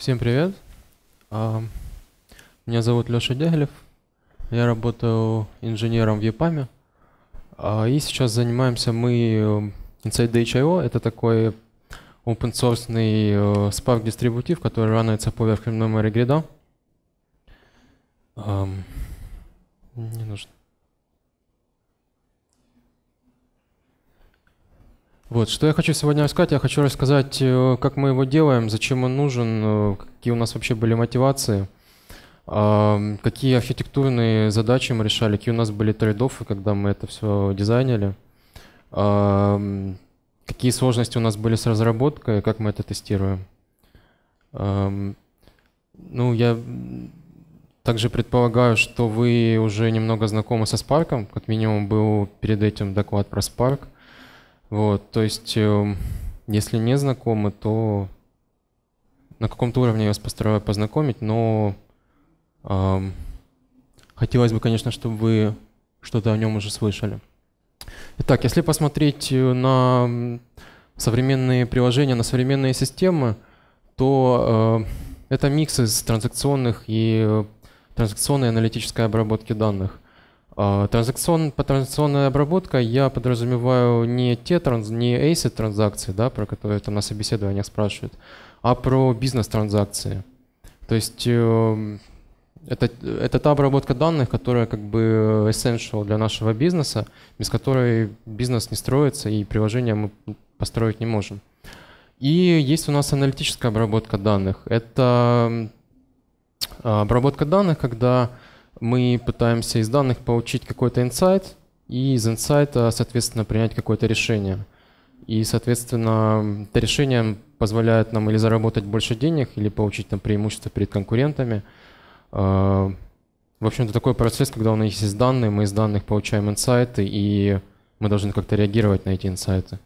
Всем привет. А, меня зовут Леша Дягилев. Я работаю инженером в ЕПАМе. А, и сейчас занимаемся мы э, Inside HIO. Это такой open source э, Spark дистрибутив, который ранается поверх memory грида. Не нужно. Вот, что я хочу сегодня рассказать, я хочу рассказать, э, как мы его делаем, зачем он нужен, э, какие у нас вообще были мотивации, какие архитектурные задачи мы решали, какие у нас были трейдофы, когда мы это все дизайнили, какие сложности у нас были с разработкой, как мы это тестируем. Ну, я также предполагаю, что вы уже немного знакомы со Spark, как минимум был перед этим доклад про Spark – вот, то есть, эм, если не знакомы, то на каком-то уровне я вас постараюсь познакомить, но э, хотелось бы, конечно, чтобы вы что-то о нем уже слышали. Итак, если посмотреть э, на современные приложения, на современные системы, то э, это микс из транзакционных и э, транзакционной аналитической обработки данных – а, транзакцион, по транзакционной я подразумеваю не те транз, не ACID транзакции, да, про которые там на собеседованиях спрашивают, а про бизнес-транзакции. То есть эм, это, это та обработка данных, которая как бы э, essential для нашего бизнеса, без которой бизнес не строится и приложение мы построить не можем. И есть у нас аналитическая обработка данных. Это обработка данных, когда мы пытаемся из данных получить какой-то инсайт, и из инсайта, соответственно, принять какое-то решение. И, соответственно, это решение позволяет нам или заработать больше денег, или получить там преимущество перед конкурентами. А, в общем это такой процесс, когда у нас есть данные, мы из данных получаем инсайты, и мы должны как-то реагировать на эти инсайты.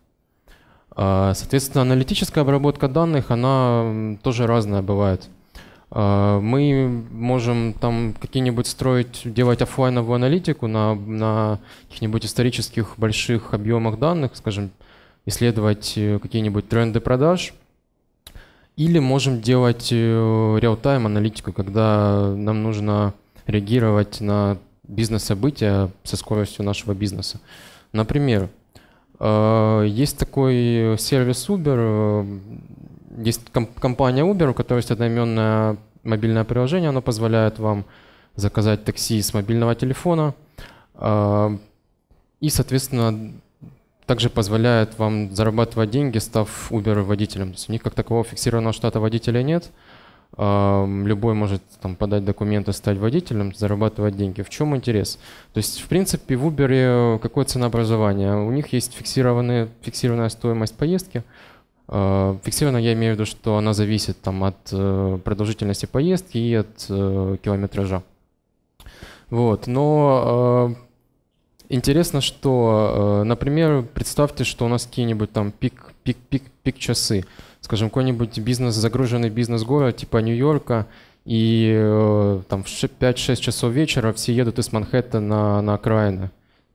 А, соответственно, аналитическая обработка данных, она тоже разная бывает. А, мы можем там какие-нибудь строить, делать офлайновую аналитику на, на каких-нибудь исторических больших объемах данных, скажем, исследовать э, какие-нибудь тренды продаж. Или можем делать э, реал-тайм аналитику, когда нам нужно реагировать на бизнес-события со скоростью нашего бизнеса. Например, а, есть такой сервис Uber, э, есть компания Uber, у которой есть одноименное мобильное приложение, оно позволяет вам заказать такси с мобильного телефона а, и, соответственно, также позволяет вам зарабатывать деньги, став Uber водителем. То есть у них как такового фиксированного штата водителя нет. А, любой может там, подать документы, стать водителем, зарабатывать деньги. В чем интерес? То есть, в принципе, в Uber какое ценообразование? У них есть фиксированная стоимость поездки – Э, Фиксирована я имею в виду, что она зависит там, от э, продолжительности поездки и от э, километража. Вот. Но интересно, что, например, представьте, что у нас какие-нибудь там пик, пик, пик, пик часы. Скажем, какой-нибудь бизнес, загруженный бизнес-город типа Нью-Йорка, и там в 5-6 часов вечера все едут из Манхэттена на, на окраины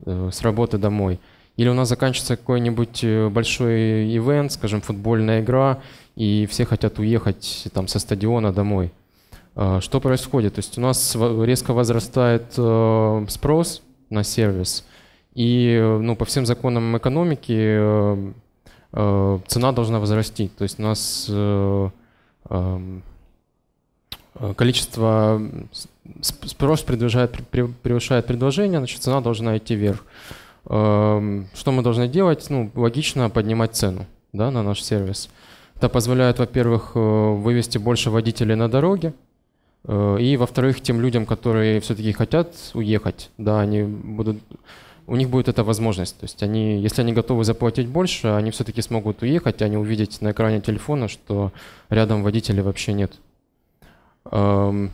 с работы домой. Или у нас заканчивается какой-нибудь э, большой ивент, скажем, футбольная игра, и все хотят уехать там со стадиона домой. А, что происходит? То есть у нас резко возрастает э, спрос на сервис, и ну, по всем законам экономики э, цена должна возрасти. То есть у нас эм, количество спрос превышает, превышает предложение, значит цена должна идти вверх. Эм, что мы должны делать? Ну, логично поднимать цену да, на наш сервис. Это позволяет, во-первых, э, вывести больше водителей на дороге, э, и, во-вторых, тем людям, которые все-таки хотят уехать, да, они будут, у них будет эта возможность. То есть они, если они готовы заплатить больше, они все-таки смогут уехать, они увидят на экране телефона, что рядом водителей вообще нет. Эм,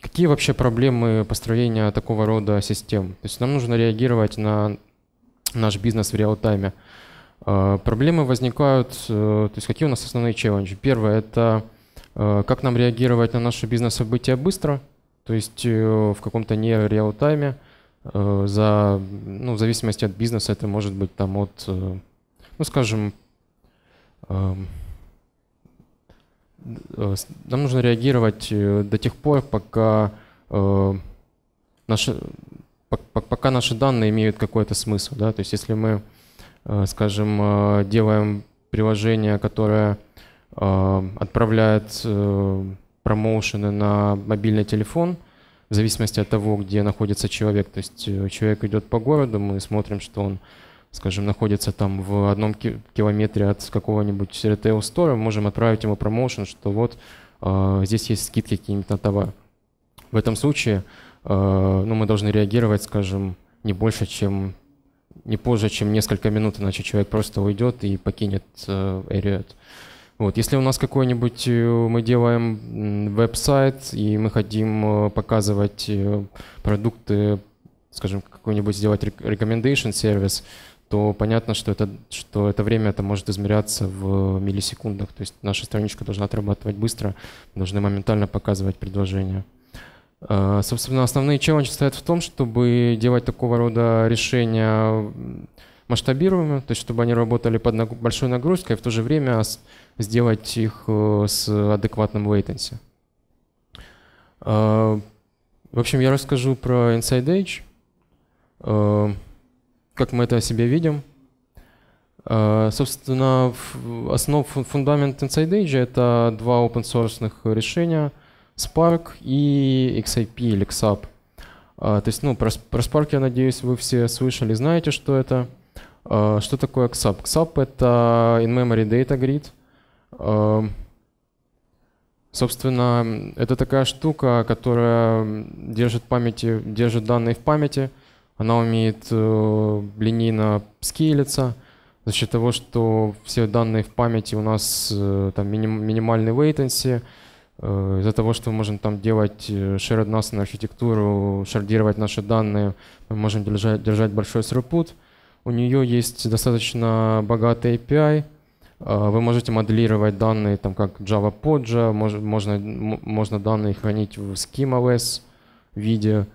какие вообще проблемы построения такого рода систем? То есть нам нужно реагировать на наш бизнес в реал-тайме. Э, проблемы возникают, э, то есть какие у нас основные челленджи? Первое – это э, как нам реагировать на наши бизнес-события быстро, то есть в каком-то не реал-тайме, за, ну, в зависимости от бизнеса, это может быть там от, ну, скажем, эм, нам нужно реагировать до тех пор, пока наши, пока наши данные имеют какой-то смысл. Да? То есть если мы, э, скажем, э, делаем приложение, которое э, отправляет промоушены на мобильный телефон, в зависимости от того, где находится человек. То есть человек идет по городу, мы смотрим, что он, скажем, находится там в одном километре от какого-нибудь ритейл-стора, можем отправить ему промоушен, что вот здесь есть скидки какие-нибудь на товар. В этом случае Э, ну, мы должны реагировать, скажем, не больше, чем не позже, чем несколько минут, иначе человек просто уйдет и покинет Ariad. Э, вот, если у нас какой-нибудь, э, мы делаем веб-сайт, и мы хотим показывать продукты, скажем, какой-нибудь сделать recommendation сервис, то понятно, что это, что это время это может измеряться в миллисекундах. То есть наша страничка должна отрабатывать быстро, должны моментально показывать предложения. А, собственно, основные челленджи стоят в том, чтобы делать такого рода решения масштабируемыми, то есть чтобы они работали под большой нагрузкой, и а в то же время сделать их э, с адекватным latency. А, в общем, я расскажу про Inside Edge, как мы это о себе видим. Собственно, основ, фундамент Inside Edge — это два open-source решения — Spark и XIP или XAP. А, то есть, ну, про, про Spark, я надеюсь, вы все слышали, знаете, что это. А, что такое XAP? XAP — это In-Memory Data Grid. А, собственно, это такая штука, которая держит, памяти, держит данные в памяти. Она умеет э, линейно скейлиться за счет того, что все данные в памяти у нас э, там миним, минимальный latency — Э, из-за того, что мы можем там делать shared э, NAS архитектуру, шардировать наши данные, мы можем держать, держать большой throughput. У нее есть достаточно богатый API. Э, вы можете моделировать данные, там как Java Podja, можно, можно данные хранить в SchemaOS виде.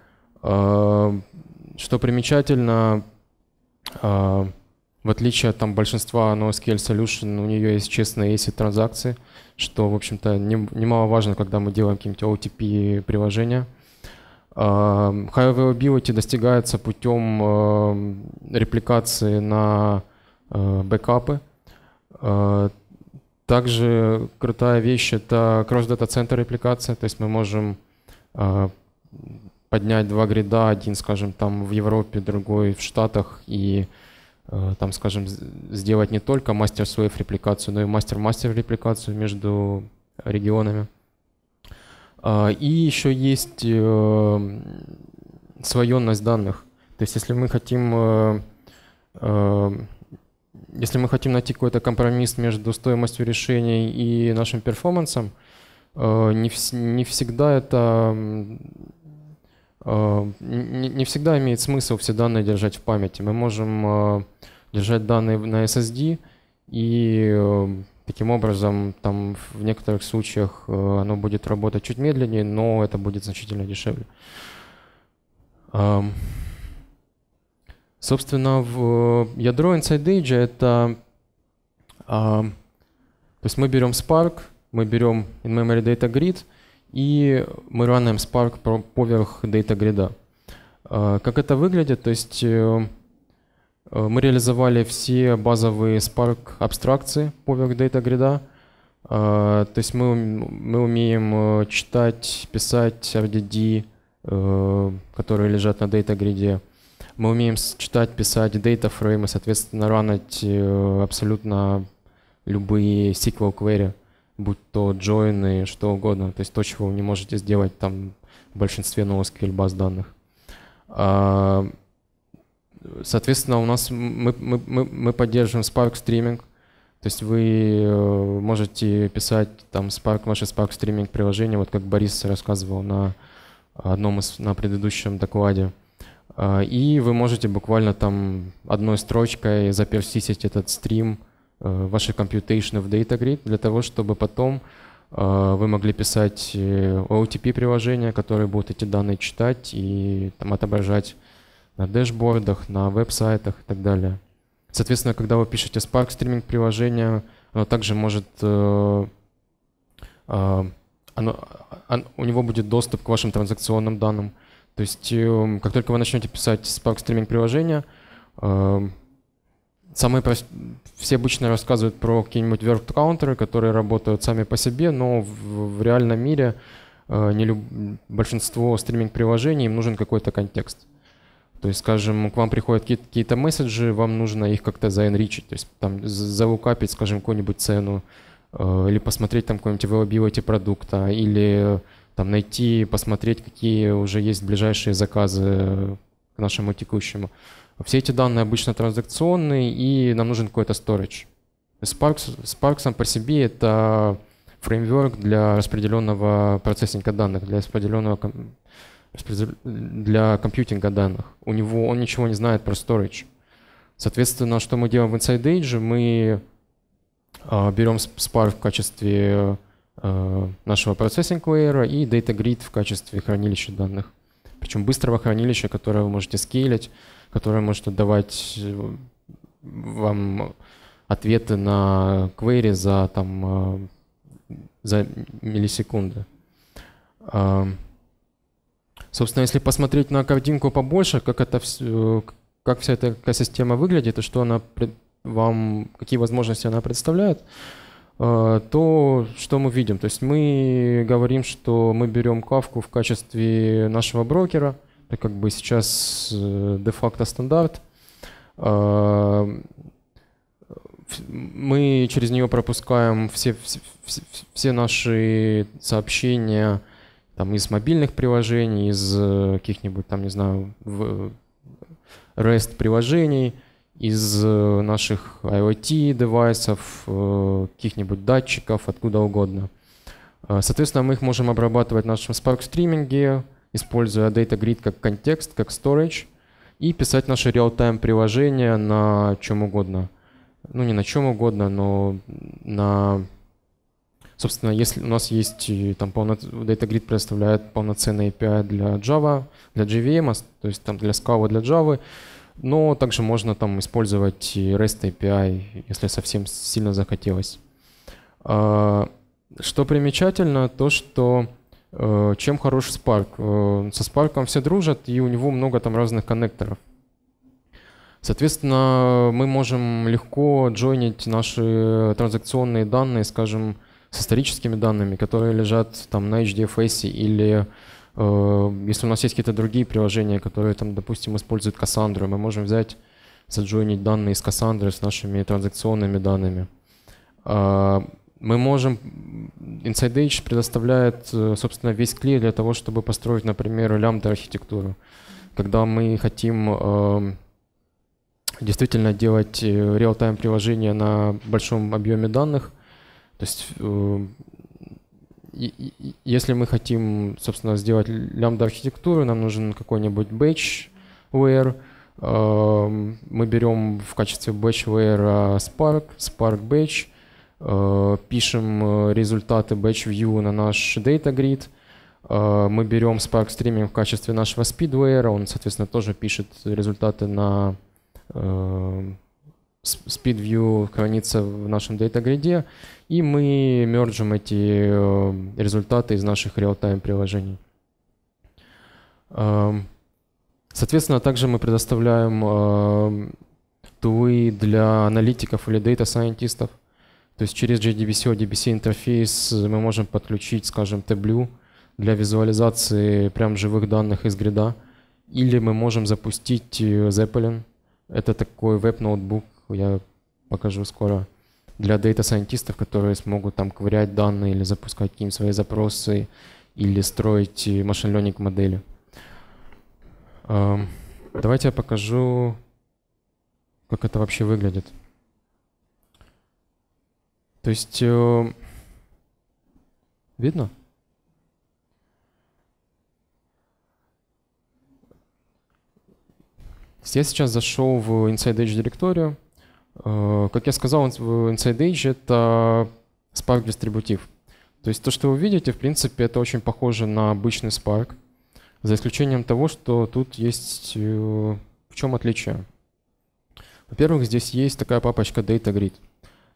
Что примечательно, в отличие от там, большинства NoSQL Solution, у нее есть честные ACID транзакции, что, в общем-то, немаловажно, когда мы делаем какие-нибудь OTP-приложения. Эм, High availability достигается путем эм, репликации на э, бэкапы. Э, также крутая вещь — это кросс-дата центр репликация, то есть мы можем э, поднять два грида, один, скажем, там в Европе, другой в Штатах, и Э, там, скажем, сделать не только мастер-слейв репликацию, но и мастер-мастер репликацию между регионами. А, и еще есть э, слоенность данных. То есть если мы хотим э, если мы хотим найти какой-то компромисс между стоимостью решений и нашим перформансом, не, не всегда это Э, не, не всегда имеет смысл все данные держать в памяти. Мы можем э, держать данные на SSD, и э, таким образом там в некоторых случаях оно будет работать чуть медленнее, но это будет значительно дешевле. Эм, собственно, в ядро Inside Age это... То есть мы берем Spark, мы берем In-Memory Data Grid — и мы раним Spark поверх DataGrid. А, как это выглядит? То есть э, э, мы реализовали все базовые Spark абстракции поверх DataGrid. А, то есть мы, мы умеем э, читать, писать RDD, которые лежат на DataGrid. Мы умеем читать, писать и, соответственно, ранить абсолютно любые SQL query будь то джойны, что угодно, то есть то, чего вы не можете сделать там в большинстве NoSQL баз данных. А, соответственно, у нас мы, мы, мы, мы поддерживаем Spark Streaming, то есть вы э, можете писать там Spark, ваше Spark Streaming приложение, вот как Борис рассказывал на одном из, на предыдущем докладе. А, и вы можете буквально там одной строчкой заперсисить этот стрим – Э, ваши computational data grid для того, чтобы потом э, вы могли писать э, OTP-приложения, которые будут эти данные читать и там отображать на дэшбордах, на веб-сайтах и так далее. Соответственно, когда вы пишете Spark Streaming приложение, оно также может... Э, а, оно, у него будет доступ к вашим транзакционным данным. То есть, как только вы начнете писать Spark Streaming приложение, самые прост... все обычно рассказывают про какие-нибудь work counter, которые работают сами по себе, но в, в реальном мире э, не люб... большинство стриминг-приложений им нужен какой-то контекст. То есть, скажем, к вам приходят какие-то месседжи, вам нужно их как-то заэнричить, то есть там заукапить, скажем, какую-нибудь цену, э, или посмотреть там какой-нибудь availability продукта, или там найти, посмотреть, какие уже есть ближайшие заказы к нашему текущему. Все эти данные обычно транзакционные, и нам нужен какой-то storage. Spark, Spark сам по себе это фреймворк для распределенного процессинга данных, для распределенного для компьютинга данных. У него он ничего не знает про storage. Соответственно, что мы делаем в Inside Age, мы а, берем Spark в качестве а, нашего процессинг лейера и Data Grid в качестве хранилища данных. Причем быстрого хранилища, которое вы можете скейлить, которая может давать э, вам ответы на query за, там, э, за миллисекунды. А, собственно, если посмотреть на картинку побольше, как, это, э, как вся эта экосистема выглядит и что она вам, какие возможности она представляет, то что мы видим? То есть мы говорим, что мы берем Кавку в качестве нашего брокера – это как бы сейчас э, де-факто стандарт. Э, мы через нее пропускаем все, все, все наши сообщения там, из мобильных приложений, из э, каких-нибудь там, не знаю, REST-приложений, из наших IoT-девайсов, каких-нибудь датчиков, откуда угодно. Соответственно, мы их можем обрабатывать в нашем Spark стриминге, используя Data Grid как контекст, как storage, и писать наши real-time приложения на чем угодно. Ну, не на чем угодно, но на... Собственно, если у нас есть э, там полно... Data Grid предоставляет полноценный API для Java, для JVM, а, то есть там для Scala, для Java, но также можно там использовать REST API, если совсем сильно захотелось. А, что примечательно, то что Э, чем хорош Spark. Э, со Spark все дружат, и у него много там разных коннекторов. Соответственно, мы можем легко джойнить наши транзакционные данные, скажем, с историческими данными, которые лежат там на HDFS или э, если у нас есть какие-то другие приложения, которые там, допустим, используют Cassandra, мы можем взять, заджойнить данные из Cassandra с нашими транзакционными данными. А, мы можем... Inside Edge предоставляет, э, собственно, весь клей для того, чтобы построить, например, лямбда-архитектуру. Когда мы хотим э, действительно делать э, реал-тайм приложение на большом объеме данных, то есть э, если мы хотим, собственно, сделать лямбда-архитектуру, нам нужен какой-нибудь batch layer, э, эм, мы берем в качестве batch layer э, Spark, Spark Batch, Э, пишем э, результаты Batch View на наш Data Grid. Э, мы берем Spark Streaming в качестве нашего спидвейера, он, соответственно, тоже пишет результаты на SpeedView хранится в нашем дата-гриде, и мы мержим эти результаты из наших реал-тайм приложений. Эм, соответственно, также мы предоставляем тулы для аналитиков или дата-сайентистов – то есть через JDBC, ODBC интерфейс мы можем подключить, скажем, Tableau для визуализации прям живых данных из грида. Или мы можем запустить э, Zeppelin. Это такой веб-ноутбук, я покажу скоро, для дата-сайентистов, которые смогут там ковырять данные или запускать какие-нибудь свои запросы, или строить э, машин learning модели. Эм, давайте я покажу, как это вообще выглядит. То есть... Э, видно? Я сейчас зашел в Inside Edge директорию. Э, как я сказал, Inside Edge — это Spark дистрибутив. То есть то, что вы видите, в принципе, это очень похоже на обычный Spark, за исключением того, что тут есть... Э, в чем отличие? Во-первых, здесь есть такая папочка Data Grid —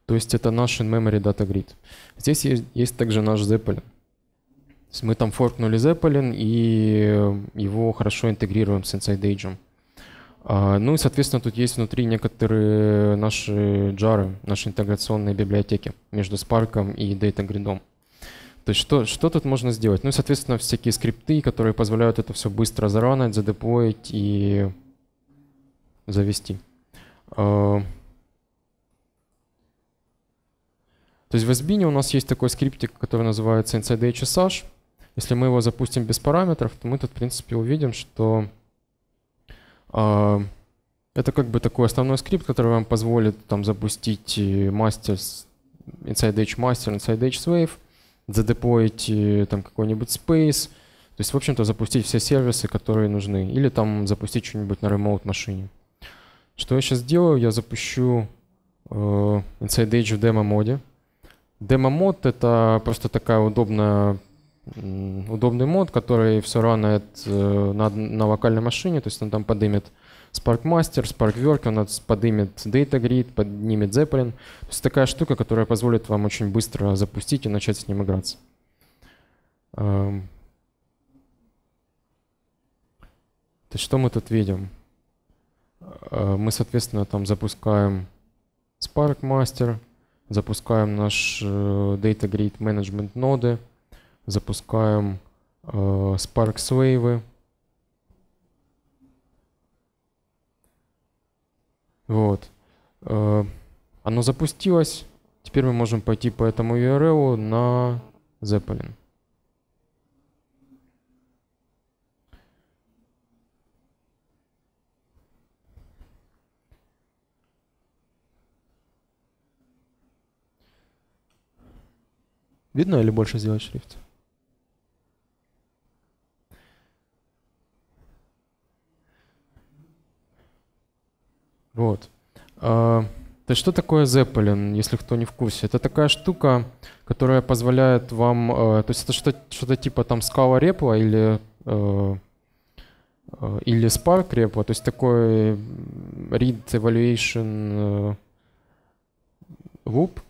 то есть это наш in-memory data grid. Здесь есть, есть также наш Zeppelin. мы там форкнули Zeppelin и э, его хорошо интегрируем с Inside Agent. А, ну и, соответственно, тут есть внутри некоторые наши джары, наши интеграционные библиотеки между Spark и DataGrid. То есть что, что тут можно сделать? Ну и, соответственно, всякие скрипты, которые позволяют это все быстро заранить, задеплоить и завести. А, То есть в SBIN у нас есть такой скриптик, который называется Inside InsideHSH. Если мы его запустим без параметров, то мы тут, в принципе, увидим, что э, это как бы такой основной скрипт, который вам позволит там запустить мастер, Inside InsideH Master, Inside InsideH Wave, задеплоить там какой-нибудь Space, то есть, в общем-то, запустить все сервисы, которые нужны. Или там запустить что-нибудь на ремоут-машине. Что я сейчас сделаю? Я запущу э, InsideEdge в демо-моде. Демо-мод — это просто такая удобная удобный мод, который все равно э, на, на локальной машине, то есть он там подымет Spark Master, Spark Work, он подымет Data Grid, поднимет Zeppelin. То есть такая штука, которая позволит вам очень быстро запустить и начать с ним играться. Эм. То есть что мы тут видим? Э, мы, соответственно, там запускаем Spark Master — запускаем наш э, Data Grid Management ноды, запускаем э, Spark Slave. Вот. Э, оно запустилось. Теперь мы можем пойти по этому URL на Zeppelin. Видно или больше сделать шрифт? Вот. А, то есть что такое Zeppelin, если кто не в курсе? Это такая штука, которая позволяет вам... Э, то есть это что-то, что типа там скала репла или... Э, э, или Spark репла, то есть такой read evaluation э, loop,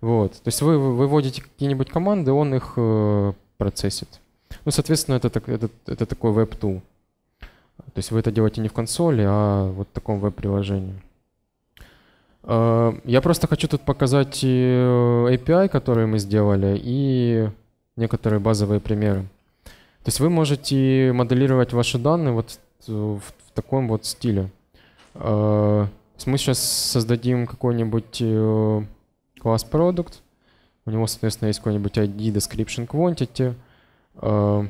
вот. То есть вы выводите какие-нибудь команды, он их э, процессит. Ну, соответственно, это, это, это такой веб-тул. То есть вы это делаете не в консоли, а вот в таком веб-приложении. Э, я просто хочу тут показать э, API, который мы сделали, и некоторые базовые примеры. То есть вы можете моделировать ваши данные вот в, в таком вот стиле. мы сейчас создадим какой-нибудь класс product. У него, соответственно, есть какой-нибудь ID description quantity. Э,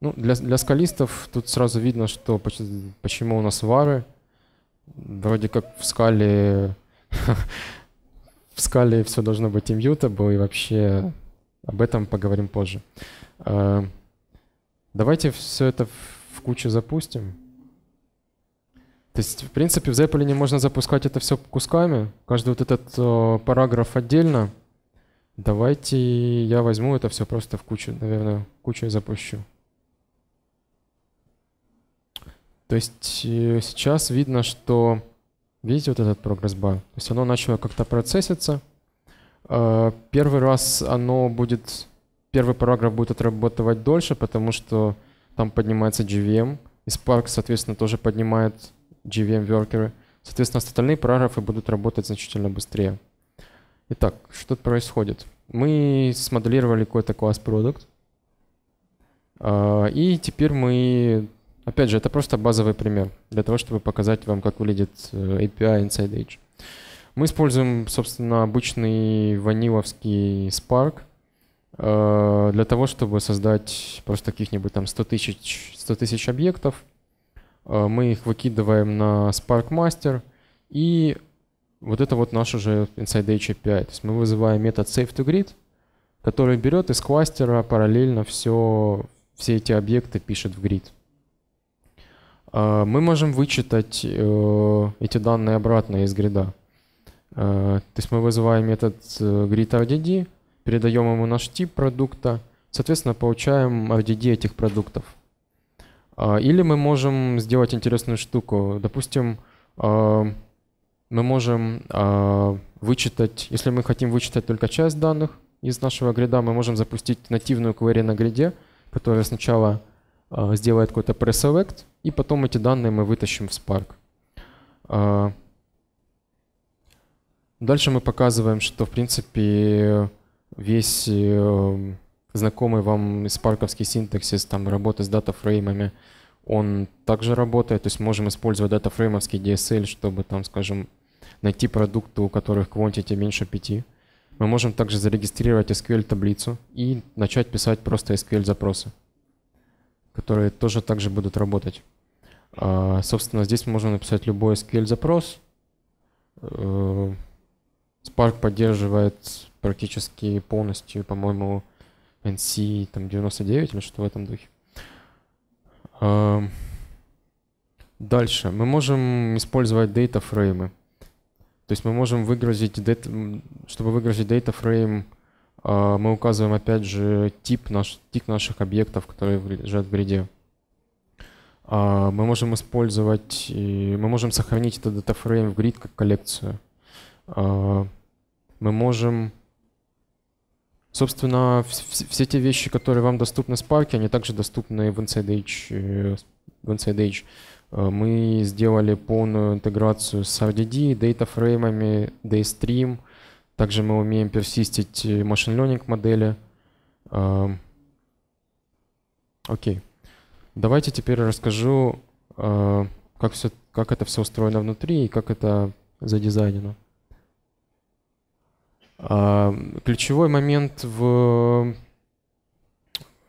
ну, для, для скалистов тут сразу видно, что почему у нас вары. Вроде как в скале в скале все должно быть immutable, и вообще об этом поговорим позже. Э, давайте все это в кучу запустим. То есть, в принципе, в Zeppelin можно запускать это все кусками. Каждый вот этот о, э, параграф отдельно. Давайте я возьму это все просто в кучу, наверное, кучу и запущу. То есть э, сейчас видно, что, видите вот этот прогресс-бар? То есть оно начало как-то процесситься. Э, первый раз оно будет, первый параграф будет отрабатывать дольше, потому что там поднимается GVM, и Spark, соответственно, тоже поднимает GVM-воркеры. Соответственно, остальные параграфы будут работать значительно быстрее. Итак, что тут происходит? Мы смоделировали какой-то класс продукт, а, и теперь мы... Опять же, это просто базовый пример для того, чтобы показать вам, как выглядит э, API Inside Edge. Мы используем, собственно, обычный ваниловский Spark э, для того, чтобы создать просто каких-нибудь там 100 тысяч 100 тысяч объектов – Э, мы их выкидываем на Spark Master и вот это вот наш уже Inside Edge API. То есть мы вызываем метод SaveToGrid, который берет из кластера параллельно все, все эти объекты пишет в grid. Э, мы можем вычитать э, эти данные обратно из грида. То есть мы вызываем метод gridRDD, передаем ему наш тип продукта, соответственно, получаем RDD этих продуктов. А, или мы можем сделать интересную штуку. Допустим, а, мы можем а, вычитать, если мы хотим вычитать только часть данных из нашего грида, мы можем запустить нативную query на гриде, которая сначала сделает какой-то preselect, и потом эти данные мы вытащим в Spark. Дальше мы показываем, что в принципе весь э, знакомый вам спарковский синтаксис, там работа с датафреймами, он также работает, то есть можем использовать датафреймовский DSL, чтобы там, скажем, найти продукты, у которых quantity меньше 5. Мы можем также зарегистрировать SQL-таблицу и начать писать просто SQL-запросы, которые тоже также будут работать. А, собственно, здесь мы можем написать любой SQL-запрос. Э, Spark поддерживает практически полностью, по-моему, NC там 99 или что-то в этом духе. Эм, дальше. Мы можем использовать датафреймы. То есть мы можем выгрузить, чтобы выгрузить датафрейм, э, мы указываем опять же тип, наш, тип наших объектов, которые лежат в гриде. Э, мы можем использовать, мы можем сохранить этот датафрейм в грид как коллекцию. Э, мы можем Собственно, все те вещи, которые вам доступны в Spark, они также доступны в Inside Edge. Э, в Inside э, Мы сделали полную интеграцию с RDD, датафреймами, Daystream. Также мы умеем персистить машин э, learning модели. Эм, окей. Давайте теперь расскажу, как, все, как это все устроено внутри и как это задизайнено. А, ключевой момент в,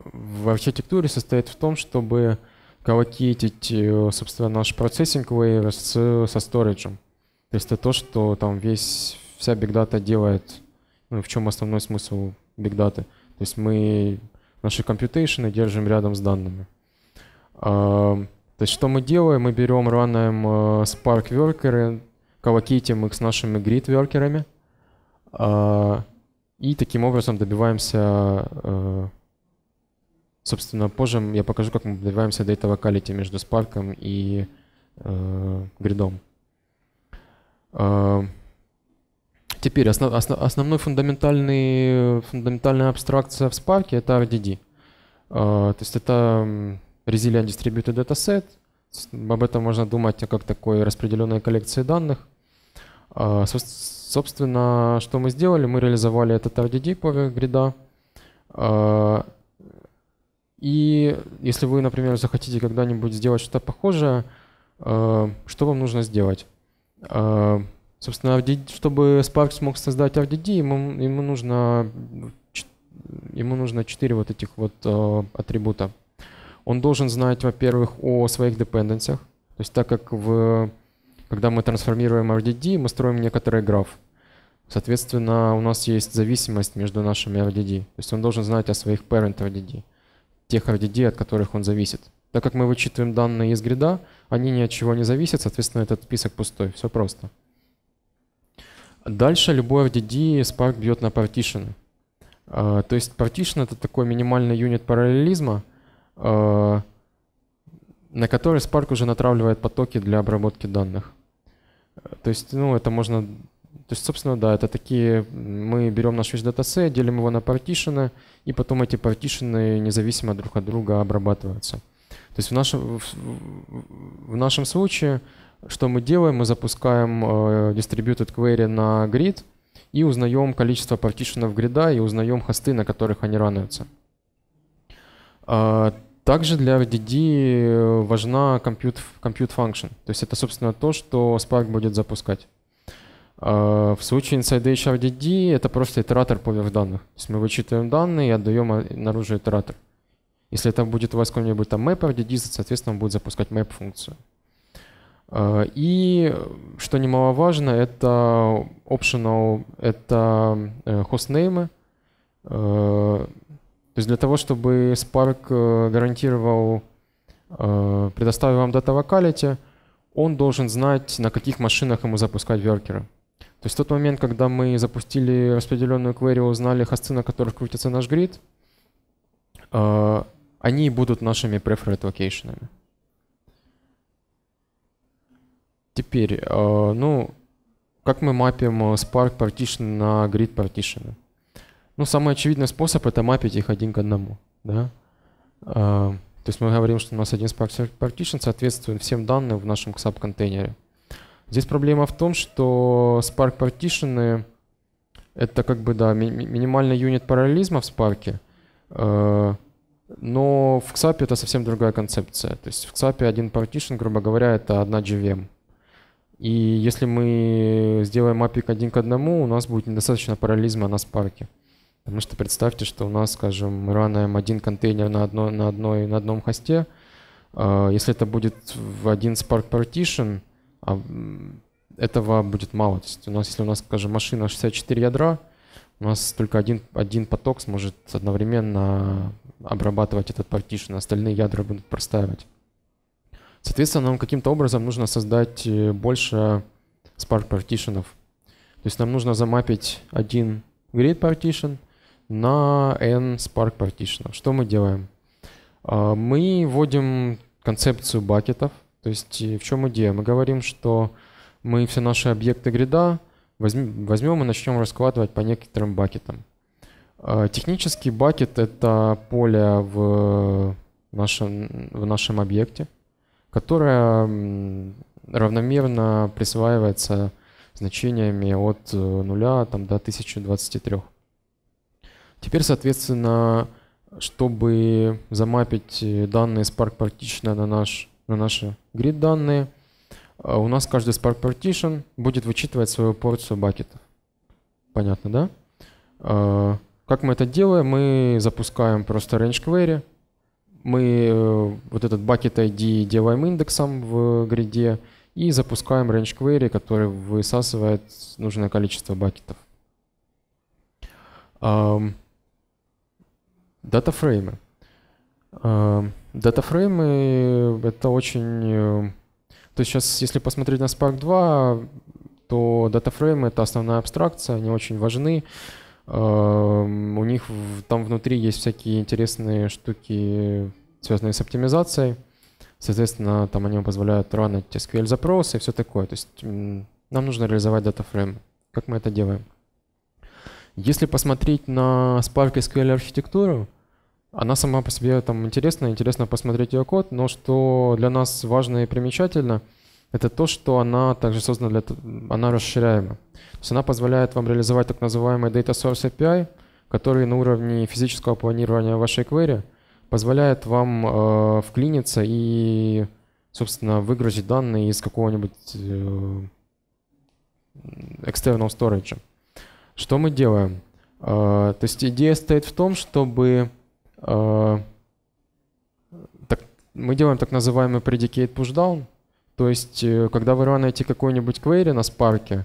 в архитектуре состоит в том, чтобы коллокейтить, э, собственно, наш процессинг layer с, со сториджем. То есть это то, что там весь, вся Big Data делает, ну, в чем основной смысл Big Data. То есть мы наши компьютейшены держим рядом с данными. А, то есть что мы делаем? Мы берем, ранаем э, Spark веркеры коллокейтим их с нашими grid-веркерами, а, и таким образом добиваемся, э, собственно, позже я покажу, как мы добиваемся до этого калити между спарком и э, гридом. А, теперь основ, основ, основной фундаментальный, фундаментальная абстракция в Spark это RDD. А, то есть это Resilient Distributed Dataset. Об этом можно думать как такой распределенной коллекции данных. Собственно, что мы сделали? Мы реализовали этот RDD поверх грида. А, и если вы, например, захотите когда-нибудь сделать что-то похожее, а, что вам нужно сделать? А, собственно, RDD, чтобы Spark смог создать RDD, ему, ему, нужно, ему нужно 4 вот этих вот атрибута. Он должен знать, во-первых, о своих депенденциях. То есть так как в когда мы трансформируем RDD, мы строим некоторый граф. Соответственно, у нас есть зависимость между нашими RDD. То есть он должен знать о своих parent RDD, тех RDD, от которых он зависит. Так как мы вычитываем данные из грида, они ни от чего не зависят, соответственно, этот список пустой. Все просто. Дальше любой FDD Spark бьет на partition. А, то есть partition — это такой минимальный юнит параллелизма, а, на который Spark уже натравливает потоки для обработки данных. То есть, ну, это можно... То есть, собственно, да, это такие... Мы берем наш весь датасет, делим его на партишины, и потом эти партишины независимо друг от друга обрабатываются. То есть в нашем, в, в нашем случае, что мы делаем, мы запускаем э, distributed query на grid и узнаем количество партишенов грида и узнаем хосты, на которых они рануются. А, также для DD важна compute, compute function. То есть это, собственно, то, что Spark будет запускать. А, в случае inside HRDD это просто итератор поверх данных. То есть мы вычитываем данные и отдаем наружу итератор. Если это будет у вас какой-нибудь там mapper, DD, соответственно, будет запускать map функцию. А, и что немаловажно, это optional, это э, хостнеймы. А, то есть для того, чтобы Spark э, гарантировал, э, предоставил вам Data Locality, он должен знать, на каких машинах ему запускать веркеры. То есть в тот момент, когда мы запустили распределенную query, узнали хосты, на которых крутится наш грид, э, они будут нашими preferred локейшенами. Теперь, ну, как мы мапим Spark Partition на Grid Partition? Ну, самый очевидный способ это мапить их один к одному. Да? А, то есть мы говорим, что у нас один Spark Partition соответствует всем данным в нашем ксап контейнере Здесь проблема в том, что Spark Partition это как бы, да, ми минимальный юнит параллелизма в Spark. Э но в XAP это совсем другая концепция. То есть в XAP один partition, грубо говоря, это одна GVM. И если мы сделаем мапик один к одному, у нас будет недостаточно параллелизма на спарке. Потому что представьте, что у нас, скажем, мы ранаем один контейнер на, одно, на, одной, на одном хосте. А, если это будет в один Spark Partition, а, этого будет мало. То есть у нас, если у нас, скажем, машина 64 ядра, у нас только один, один поток сможет одновременно обрабатывать этот partition, остальные ядра будут простаивать. Соответственно, нам каким-то образом нужно создать э, больше Spark партишенов. То есть нам нужно замапить один grid partition — на N Spark Partition. Что мы делаем? А, мы вводим концепцию бакетов. То есть э, в чем идея? Мы говорим, что мы все наши объекты грида возьмем и начнем раскладывать по некоторым бакетам. А, технический бакет — это поле в нашем, в нашем объекте, которое равномерно присваивается значениями от 0 э, там, до 1023. Теперь, соответственно, чтобы замапить э, данные Spark Partition на, наш, на наши grid данные, э, у нас каждый Spark Partition будет вычитывать свою порцию бакетов. Понятно, да? Э, как мы это делаем? Мы запускаем просто range query. Мы вот этот bucket ID делаем индексом в гриде и запускаем range query, который высасывает нужное количество бакетов. Эм, Датафреймы. Эм, датафреймы — это очень... Э, то есть сейчас, если посмотреть на Spark 2, то датафреймы — это основная абстракция, они очень важны. Эм, у них там внутри есть всякие интересные штуки, связанные с оптимизацией. Соответственно, там они позволяют ранить SQL-запросы и все такое. То есть нам нужно реализовать датафрейм. Как мы это делаем? Если посмотреть на Spark SQL архитектуру, она сама по себе там интересна, интересно посмотреть ее код, но что для нас важно и примечательно, это то, что она также создана для... она расширяема. То есть она позволяет вам реализовать так называемый Data Source API, который на уровне физического планирования вашей query позволяет вам э, вклиниться и, собственно, выгрузить данные из какого-нибудь э, external storage. Что мы делаем? Э, то есть идея стоит в том, чтобы э, так, мы делаем так называемый predicate pushdown. То есть, э, когда вы ранаете какой-нибудь query на спарке,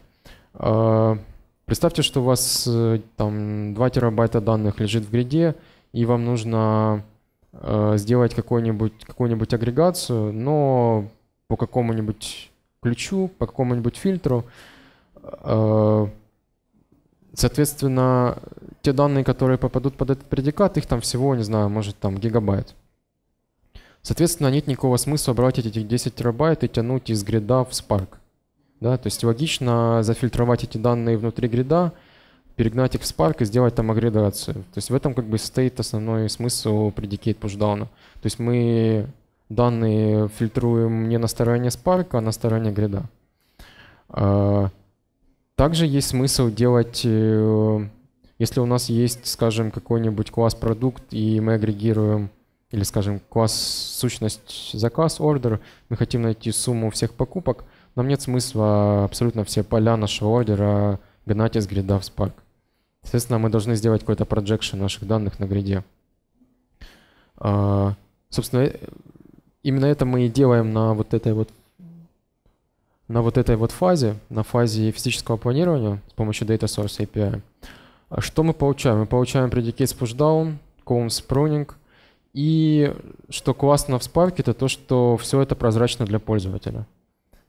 представьте, что у вас там 2 терабайта данных лежит в гриде, и вам нужно сделать какую-нибудь какую -нибудь агрегацию, но по какому-нибудь ключу, по какому-нибудь фильтру Соответственно, те данные, которые попадут под этот предикат, их там всего, не знаю, может там гигабайт. Соответственно, нет никакого смысла брать эти 10 терабайт и тянуть из грида в Spark. Да, то есть логично зафильтровать эти данные внутри грида, перегнать их в Spark и сделать там агрегацию. То есть в этом как бы стоит основной смысл predicate pushdown. То есть мы данные фильтруем не на стороне Spark, а на стороне грида. А, также есть смысл делать, э, если у нас есть, скажем, какой-нибудь класс-продукт, и мы агрегируем, или, скажем, класс-сущность заказ, ордер, мы хотим найти сумму всех покупок, нам нет смысла абсолютно все поля нашего ордера гнать из грида в Spark. Соответственно, мы должны сделать какой-то projection наших данных на гриде. А, собственно, э, именно это мы и делаем на вот этой вот на вот этой вот фазе, на фазе физического планирования с помощью Data Source API, а что мы получаем? Мы получаем predicates pushdown, combs pruning, и что классно в Spark, это то, что все это прозрачно для пользователя.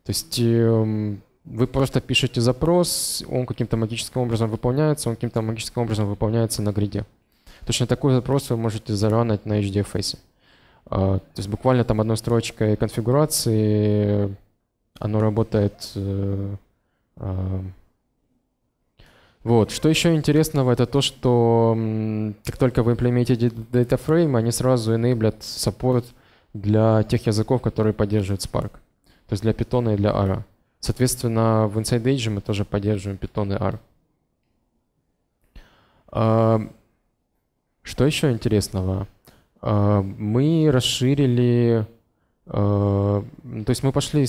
То есть эм, вы просто пишете запрос, он каким-то магическим образом выполняется, он каким-то магическим образом выполняется на гриде. Точно такой запрос вы можете заранить на HDFS. А, то есть буквально там одной строчкой конфигурации оно работает... Э, э, вот. Что еще интересного, это то, что как только вы имплементите DataFrame, они сразу enable саппорт для тех языков, которые поддерживают Spark. То есть для Python и для R. Соответственно, в Inside Age мы тоже поддерживаем Python и R. А, что еще интересного? А, мы расширили Э, то есть мы пошли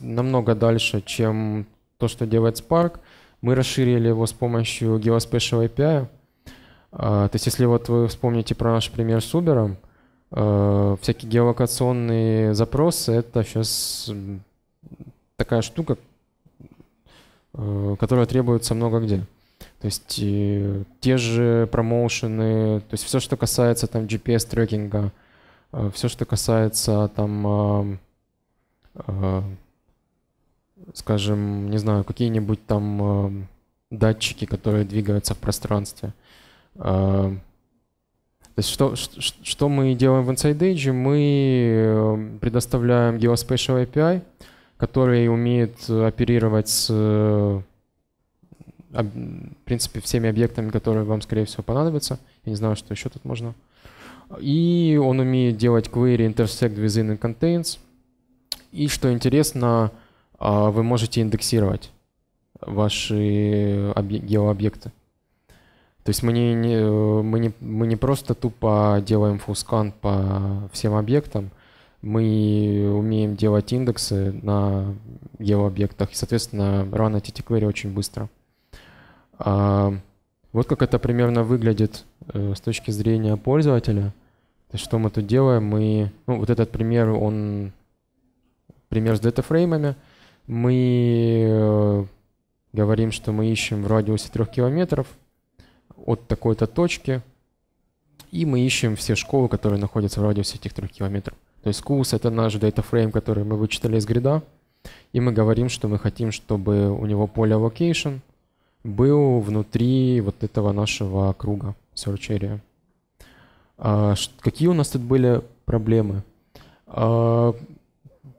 намного дальше, чем то, что делает Spark. Мы расширили его с помощью geospatial API. Э, то есть если вот вы вспомните про наш пример с Uber, э, всякие геолокационные запросы — это сейчас такая штука, которая требуется много где. То есть те же промоушены, то есть все, что касается там GPS-трекинга — Э, все, что касается там, э, скажем, не знаю, какие-нибудь там датчики, которые двигаются в пространстве. Э, то есть что, что, что мы делаем в Inside Edge? Мы эм, предоставляем Geospatial API, который умеет оперировать с, в принципе, всеми объектами, которые вам, скорее всего, понадобятся. Я не знаю, что еще тут можно. И он умеет делать query intersect within contains. И что интересно, а, вы можете индексировать ваши геообъекты. То есть мы не, не, мы, не, мы не просто тупо делаем фускан по всем объектам, мы умеем делать индексы на геообъектах, и, соответственно, run эти query очень быстро. А, вот как это примерно выглядит э, с точки зрения пользователя. Что мы тут делаем? Мы, ну, вот этот пример, он пример с датафреймами. Мы э, говорим, что мы ищем в радиусе трех километров от такой-то точки, и мы ищем все школы, которые находятся в радиусе этих трех километров. То есть курс — это наш датафрейм, который мы вычитали из грида, и мы говорим, что мы хотим, чтобы у него поле location был внутри вот этого нашего круга search area. А, какие у нас тут были проблемы? А,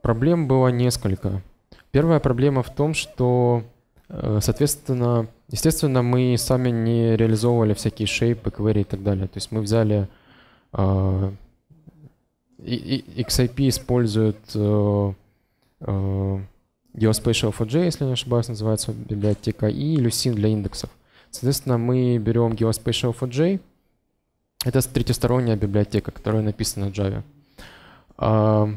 проблем было несколько. Первая проблема в том, что, э, соответственно, естественно, мы сами не реализовывали всякие шейпы, query и так далее. То есть мы взяли XIP а, использует э, э, geospatial4j, если не ошибаюсь, называется библиотека, и Lucene для индексов. Соответственно, мы берем geospatial4j, это третьесторонняя библиотека, которая написана в Java. А,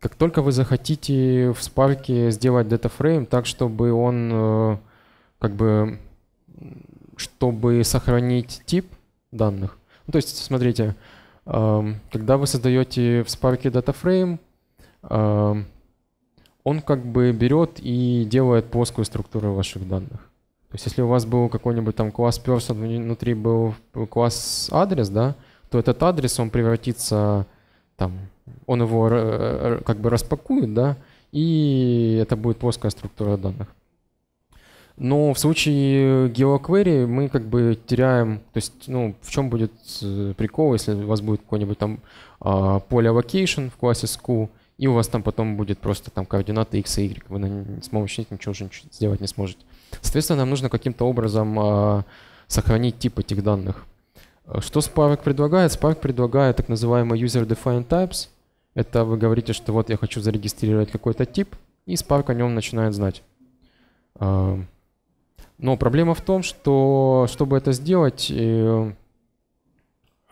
как только вы захотите в Spark сделать датафрейм так, чтобы он э, как бы чтобы сохранить тип данных. Ну, то есть, смотрите, а, когда вы создаете в Spark датафрейм, а, он как бы берет и делает плоскую структуру ваших данных. То есть если у вас был какой-нибудь там класс person, внутри был класс адрес, да, то этот адрес, он превратится, там, он его э, э, как бы распакует, да, и это будет плоская структура данных. Но в случае геоквери мы как бы теряем, то есть, ну, в чем будет э, прикол, если у вас будет какой нибудь там а, поле location в классе school, и у вас там потом будет просто там координаты x и y, вы на, с помощью них ничего уже сделать не сможете. Соответственно, нам нужно каким-то образом а, сохранить тип этих данных. А, что Spark предлагает? Spark предлагает так называемый user-defined types. Это вы говорите, что вот я хочу зарегистрировать какой-то тип, и Spark о нем начинает знать. А, но проблема в том, что чтобы это сделать, э,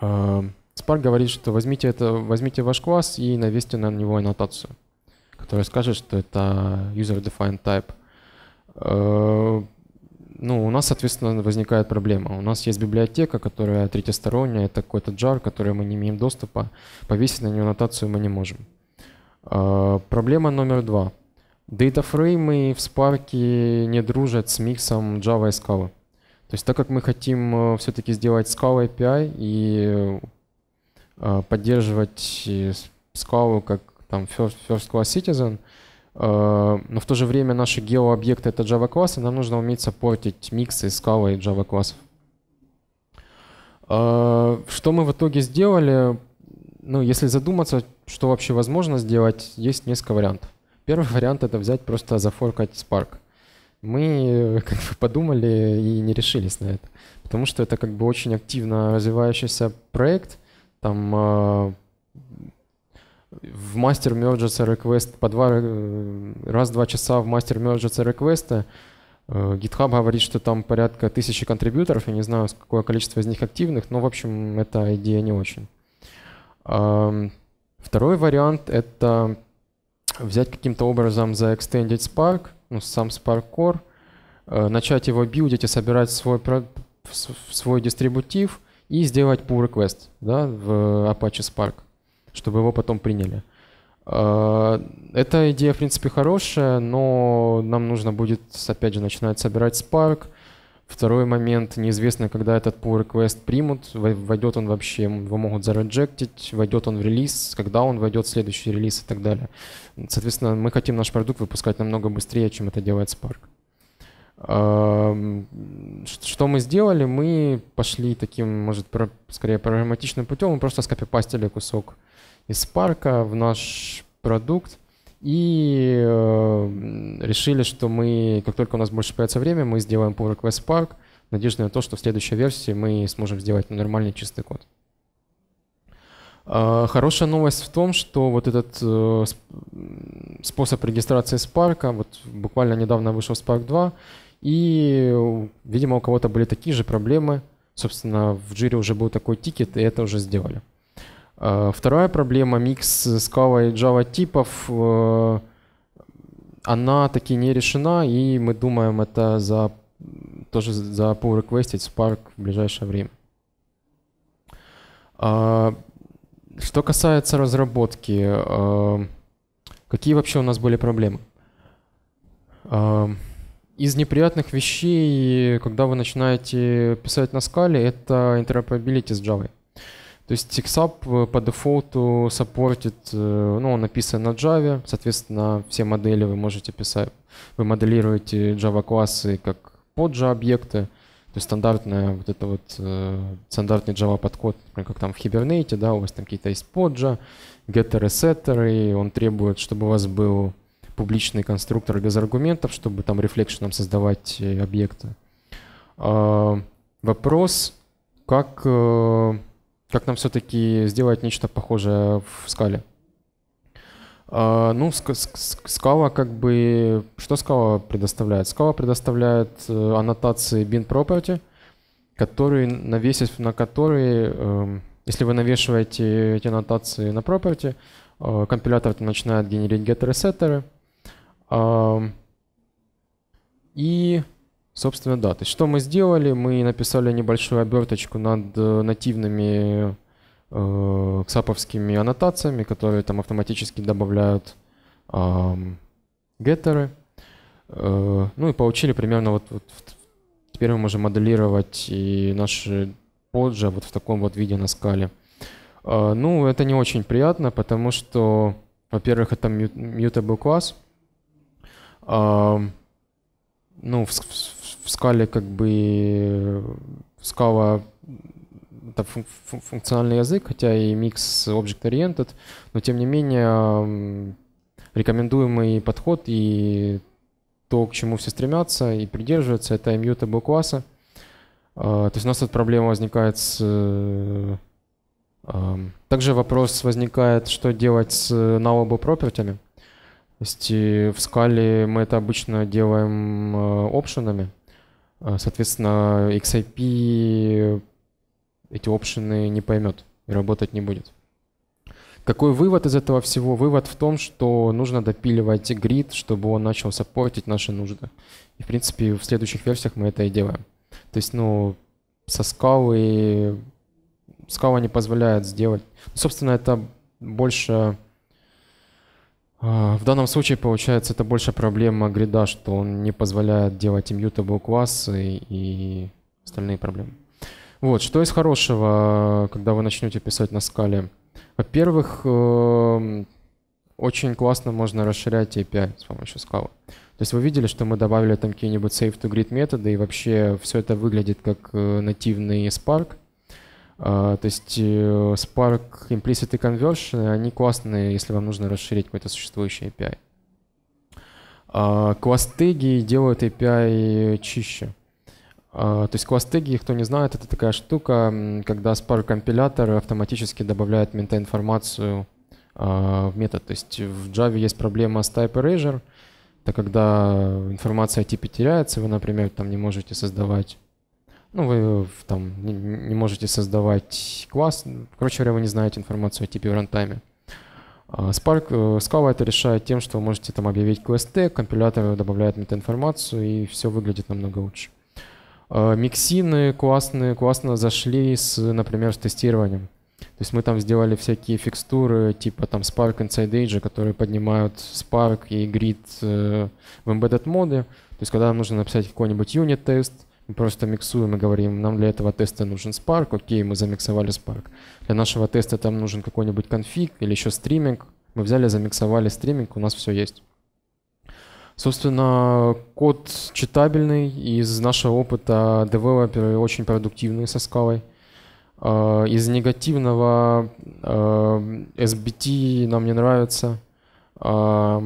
Spark говорит, что возьмите, это, возьмите ваш класс и навесьте на него аннотацию, которая скажет, что это user-defined type. Э, ну, у нас, соответственно, возникает проблема. У нас есть библиотека, которая третьесторонняя, это какой-то джар, который мы не имеем доступа, повесить на нее аннотацию мы не можем. Э, проблема номер два. Датафреймы в Spark не дружат с миксом Java и Scala. То есть так как мы хотим э, все-таки сделать Scala API и поддерживать Scala как там first, first class citizen – Э, но в то же время наши геообъекты — это Java-классы, нам нужно уметь саппортить миксы из Scala и Java-классов. Э, что мы в итоге сделали? Ну, если задуматься, что вообще возможно сделать, есть несколько вариантов. Первый вариант — это взять просто зафоркать Spark. Мы э, как бы подумали и не решились на это, потому что это как бы очень активно развивающийся проект, там в мастер мерджится реквест по два, э, раз два часа в мастер мерджится реквеста. Э, GitHub говорит, что там порядка тысячи контрибьюторов, я не знаю, какое количество из них активных, но, в общем, эта идея не очень. Второй вариант — это взять каким-то образом за Extended Spark, ну, сам Spark Core, э, начать его билдить и собирать свой, свой дистрибутив и сделать pull request да, в Apache Spark — чтобы его потом приняли. А, эта идея, в принципе, хорошая, но нам нужно будет, опять же, начинать собирать Spark. Второй момент, неизвестно, когда этот pull request примут, войдет он вообще, его могут зареджектить, войдет он в релиз, когда он войдет в следующий релиз и так далее. Соответственно, мы хотим наш продукт выпускать намного быстрее, чем это делает Spark. А, что мы сделали? Мы пошли таким, может, скорее прагматичным путем, мы просто скопипастили кусок из парка в наш продукт. И э, решили, что мы, как только у нас больше появится время, мы сделаем pull request парк. Надежда на то, что в следующей версии мы сможем сделать нормальный чистый код. А, хорошая новость в том, что вот этот э, способ регистрации Spark, вот буквально недавно вышел Spark 2, и, видимо, у кого-то были такие же проблемы. Собственно, в Jira уже был такой тикет, и это уже сделали. Э, вторая проблема — микс Scala и Java типов. Э, она таки не решена, и мы думаем это за, тоже за pull requested Spark в ближайшее время. Э, что касается разработки, какие вообще у нас были проблемы? Из неприятных вещей, когда вы начинаете писать на скале, это interoperability с Java. То есть TixUp э, по дефолту саппортит, э, ну, он написан на Java, соответственно, все модели вы можете писать, вы моделируете Java-классы как поджа-объекты, то есть стандартная вот это вот э, стандартный Java подход, например, как там в Hibernate, да, у вас там какие-то есть поджа, getter, setter, и он требует, чтобы у вас был публичный конструктор без аргументов, чтобы там рефлекшеном создавать э, объекты. Э, вопрос, как э, как нам все-таки сделать нечто похожее в скале? А, ну, скала как бы... Что скала предоставляет? Скала предоставляет э, аннотации bin property, которые, навесив на которые, эм, если вы навешиваете эти аннотации на property, э, компилятор начинает генерить геттеры-сеттеры. Эм, и Собственно, да. То есть что мы сделали? Мы написали небольшую оберточку над э, нативными э, ксаповскими аннотациями, которые там автоматически добавляют э, геттеры. Э, ну и получили примерно вот, вот теперь мы можем моделировать и наши поджа вот в таком вот виде на скале. Э, ну, это не очень приятно, потому что, во-первых, это mutable класс. Э, ну, в, в в скале как бы э, скала это функциональный язык, хотя и микс object-oriented, но тем не менее рекомендуемый подход и то, к чему все стремятся и придерживаются, это immutable класса. То есть у нас тут проблема возникает с... Э, также вопрос возникает, что делать с nullable property. То есть э, в скале мы это обычно делаем опшенами. А, соответственно, XIP эти опшены не поймет и работать не будет. Какой вывод из этого всего? Вывод в том, что нужно допиливать грид, чтобы он начал саппортить наши нужды. И, в принципе, в следующих версиях мы это и делаем. То есть, ну, со скалы... Скала не позволяет сделать... Ну, собственно, это больше а, в данном случае, получается, это больше проблема грида, что он не позволяет делать immutable классы и остальные проблемы. Вот, что из хорошего, когда вы начнете писать на скале? Во-первых, эм, очень классно можно расширять API с помощью скалы. То есть вы видели, что мы добавили там какие-нибудь save-to-grid методы, и вообще все это выглядит как э, нативный Spark — а, то есть э, Spark Implicit и Conversion, они классные, если вам нужно расширить какой-то существующий API. класс делают API чище. А, то есть класс кто не знает, это такая штука, когда Spark компилятор автоматически добавляет метаинформацию а, в метод. То есть в Java есть проблема с type erasure, это когда информация о типе теряется, вы, например, там не можете создавать ну, вы э, там не, можете создавать класс, короче говоря, вы не знаете информацию о типе в рантайме. А Spark, э, Scala это решает тем, что вы можете там объявить QST, компилятор добавляет метаинформацию, и все выглядит намного лучше. А миксины классные, классно зашли, с, например, с тестированием. То есть мы там сделали всякие фикстуры, типа там Spark Inside Edge, которые поднимают Spark и Grid э, в embedded моды. То есть когда нам нужно написать какой-нибудь юнит-тест, мы просто миксуем и говорим, нам для этого теста нужен Spark, окей, мы замиксовали Spark. Для нашего теста там нужен какой-нибудь конфиг или еще стриминг. Мы взяли, замиксовали стриминг, у нас все есть. Собственно, код читабельный, из нашего опыта девелоперы очень продуктивные со скалой. Э, из негативного э, SBT нам не нравится. Э, то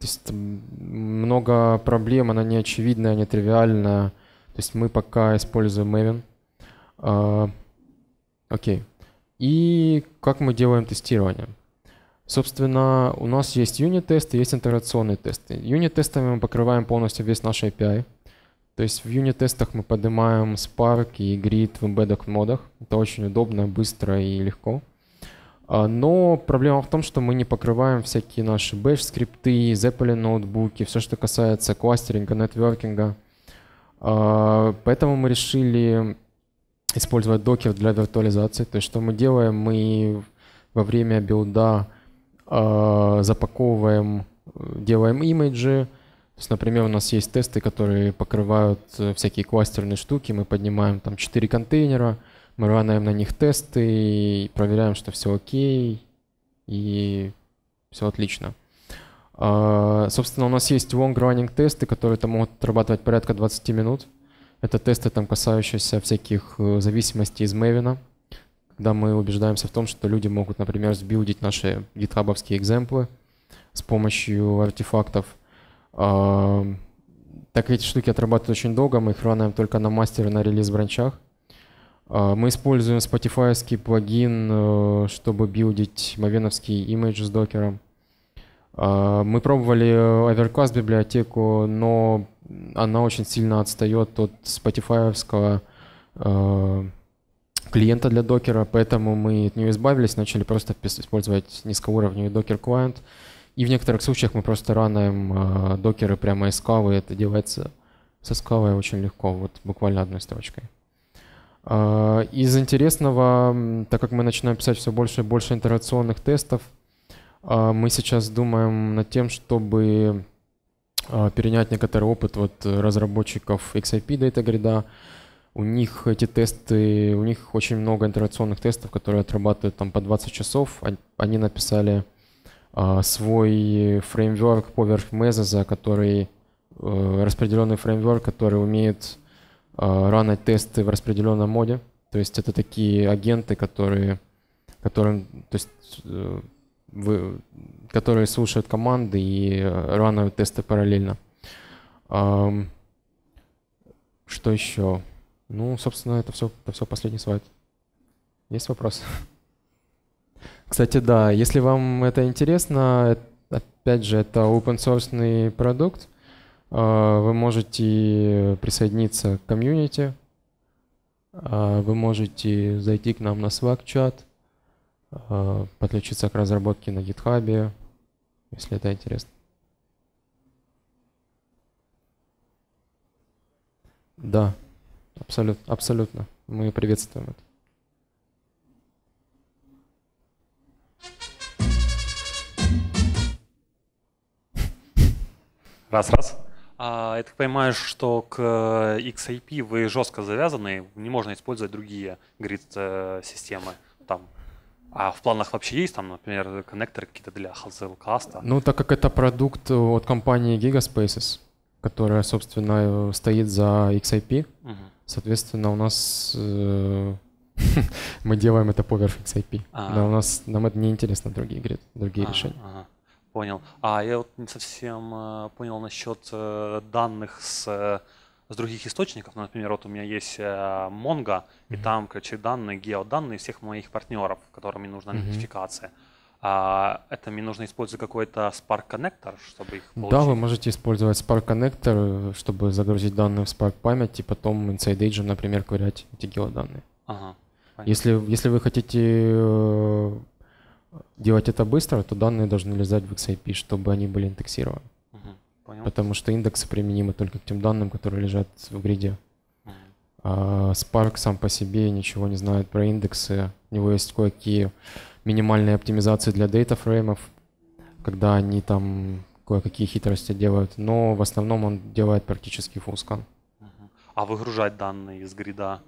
есть много проблем, она не очевидная, не тривиальная то есть мы пока используем Maven. А, окей. И как мы делаем тестирование? Собственно, у нас есть юнит-тесты, есть интеграционные тесты. Юнит-тестами мы покрываем полностью весь наш API. То есть в юнит-тестах мы поднимаем Spark и Grid в embedded модах. Это очень удобно, быстро и легко. А, но проблема в том, что мы не покрываем всякие наши bash-скрипты, Zeppelin ноутбуки, все, что касается кластеринга, нетворкинга. А, поэтому мы решили использовать докер для виртуализации. То есть что мы делаем? Мы во время билда а, запаковываем, делаем имиджи. То есть, например, у нас есть тесты, которые покрывают э, всякие кластерные штуки. Мы поднимаем там 4 контейнера, мы ранаем на них тесты проверяем, что все окей и все отлично. А, собственно, у нас есть long running тесты, которые там могут отрабатывать порядка 20 минут. Это тесты, там, касающиеся всяких э, зависимостей из Maven, когда мы убеждаемся в том, что люди могут, например, сбилдить наши гитхабовские экземплы с помощью артефактов. А, так эти штуки отрабатывают очень долго, мы их ранаем только на мастере на релиз-бранчах. А, мы используем spotify плагин, э, чтобы билдить мавеновский имидж с докером. А, мы пробовали э, Overcast библиотеку, но она очень сильно отстает от Spotify э, клиента для докера, поэтому мы от нее избавились, начали просто использовать низкоуровневый докер клиент. И в некоторых случаях мы просто ранаем э, докеры прямо из скавы, это делается со скавой очень легко, вот буквально одной строчкой. А, из интересного, так как мы начинаем писать все больше и больше интерационных тестов, а, мы сейчас думаем над тем, чтобы а, перенять некоторый опыт вот разработчиков XIP Data Grid. У них эти тесты, у них очень много интеракционных тестов, которые отрабатывают там по 20 часов. Они написали а, свой фреймворк поверх Мезоза, который э, распределенный фреймворк, который умеет ранать тесты в распределенном моде. То есть это такие агенты, которые, которым, то есть э, которые слушают команды и э, рано тесты параллельно. Что еще? Ну, собственно, это все, это все последний слайд. Есть вопрос? Кстати, да, если вам это интересно, опять же, это open source продукт. А, вы можете присоединиться к комьюнити, а, вы можете зайти к нам на Slack чат, Э, подключиться к разработке на GitHub, если это интересно. Да, абсолютно, абсолютно. Мы приветствуем это. Раз, раз. А, я так понимаю, что к э, XIP вы жестко завязаны, не можно использовать другие грид-системы э, там. А в планах вообще есть там, например, коннекторы какие-то для Hazel Cast? Ну, так как это продукт э, от компании Gigaspaces, которая, собственно, э, стоит за XIP, угу. соответственно, у нас э, мы делаем это поверх XIP. а у нас нам это неинтересно другие игры, другие а, решения. Понял. А я вот не совсем понял насчет данных с с других источников. Ну, например, вот у меня есть э, Mongo, и mm-hmm. там, короче, данные, геоданные всех моих партнеров, которым мне нужна mm-hmm. идентификация. А это мне нужно использовать какой-то Spark Connector, чтобы их получить? Да, вы можете использовать Spark Connector, чтобы загрузить данные в Spark память и потом Inside Agent, например, ковырять эти геоданные. Ага, если, если вы хотите э, делать это быстро, то данные должны лезать в XIP, чтобы они были индексированы. Понял. Потому что индексы применимы только к тем данным, которые лежат в гриде. А Spark сам по себе ничего не знает про индексы. У него есть кое-какие минимальные оптимизации для дейтафреймов, когда они там кое-какие хитрости делают. Но в основном он делает практически фускан. А выгружать данные из грида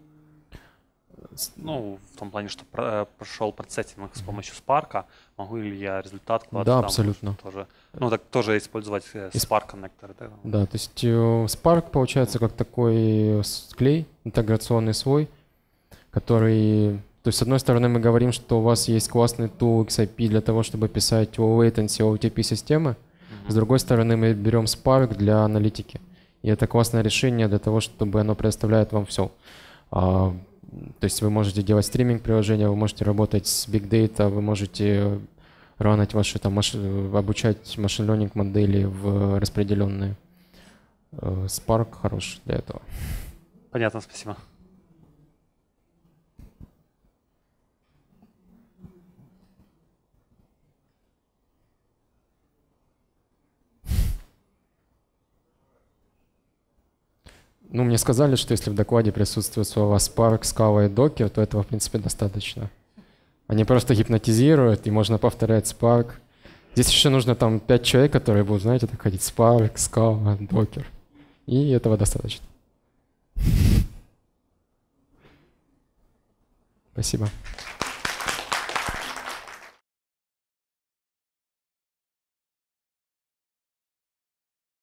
ну, в том плане, что э, прошел процессинг с помощью Spark, могу ли я результат кладывать? Да, там, абсолютно. Тоже, ну, так тоже использовать э, Spark коннекторы. Да? да, то есть э, Spark получается как такой клей интеграционный свой, который... То есть, с одной стороны, мы говорим, что у вас есть классный tool XIP для того, чтобы писать о latency, OTP системы. С другой стороны, мы берем Spark для аналитики. И это классное решение для того, чтобы оно предоставляет вам все а, то есть вы можете делать стриминг приложения, вы можете работать с Big Data, вы можете ранить ваши там маш... обучать машин learning модели в распределенные. Э, Spark хорош для этого. Понятно, спасибо. Ну, мне сказали, что если в докладе присутствует слова Spark, Scala и Docker, то этого, в принципе, достаточно. Они просто гипнотизируют, и можно повторять Spark. Здесь еще нужно там пять человек, которые будут, знаете, так ходить Spark, Scala, Docker. И этого достаточно. Спасибо.